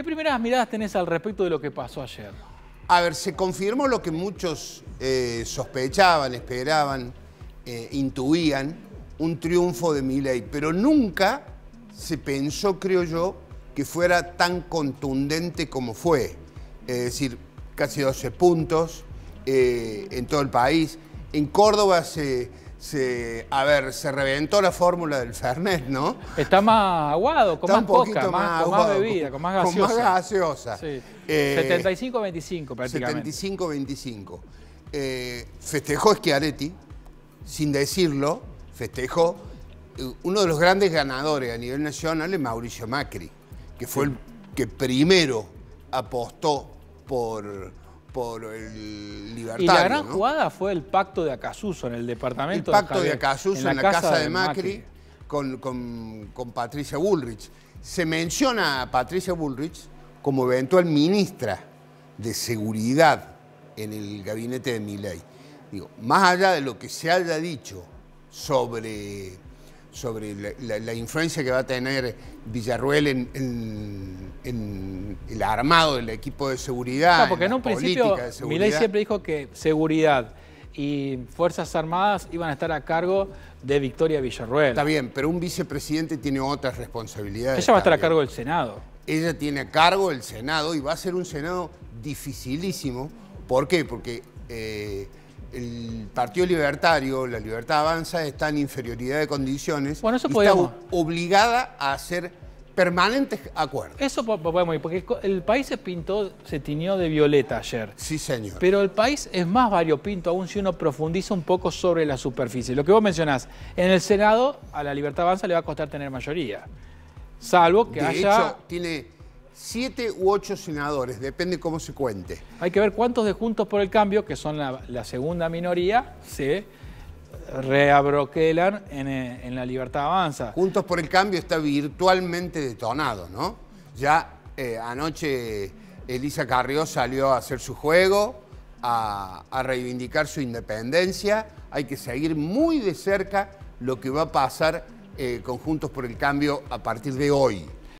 ¿Qué primeras miradas tenés al respecto de lo que pasó ayer? A ver, se confirmó lo que muchos eh, sospechaban, esperaban, eh, intuían, un triunfo de Milei, pero nunca se pensó, creo yo, que fuera tan contundente como fue. Es decir, casi 12 puntos eh, en todo el país. En Córdoba se, a ver, se reventó la fórmula del Fernet, ¿no? Está más aguado, con más poca, más, más, con más bebida, con más gaseosa. Con más gaseosa. Sí. 75-25 eh, prácticamente. 75-25. Eh, festejó Schiaretti, sin decirlo, festejó eh, uno de los grandes ganadores a nivel nacional es Mauricio Macri, que fue el que primero apostó por por el libertad. Y la gran jugada fue el pacto de Acasuso en el departamento. de El pacto de, Javier, en la, casa, de, Macri, Con, con, Patricia Bullrich. Se menciona a Patricia Bullrich como eventual ministra de Seguridad en el gabinete de Miley. Digo, más allá de lo que se haya dicho sobre, sobre la, influencia que va a tener Villarruel en el armado del equipo de seguridad. porque en, un principio siempre dijo que seguridad y Fuerzas Armadas iban a estar a cargo de Victoria Villarruel. Está bien, pero un vicepresidente tiene otras responsabilidades. Ella va a estar a cargo del Senado. Ella tiene a cargo el Senado y va a ser un Senado dificilísimo. ¿Por qué? Porque eh, el Partido Libertario, la Libertad Avanza, está en inferioridad de condiciones. Bueno, eso y Está obligada a hacer permanentes acuerdos. Eso podemos ir, porque el país se pintó, se tiñó de violeta ayer. Sí, señor. Pero el país es más variopinto aún si uno profundiza un poco sobre la superficie. Lo que vos mencionás, en el Senado a la Libertad Avanza le va a costar tener mayoría, salvo que haya... Hecho, tiene siete u ocho senadores, depende cómo se cuente. Hay que ver cuántos de Juntos por el Cambio, que son la, segunda minoría, se reabroquelan en, eh, en la Libertad Avanza. Juntos por el Cambio está virtualmente detonado, ¿no? Ya eh, anoche Elisa Carrió salió a hacer su juego, a, reivindicar su independencia. Hay que seguir muy de cerca lo que va a pasar eh, con Juntos por el Cambio a partir de hoy.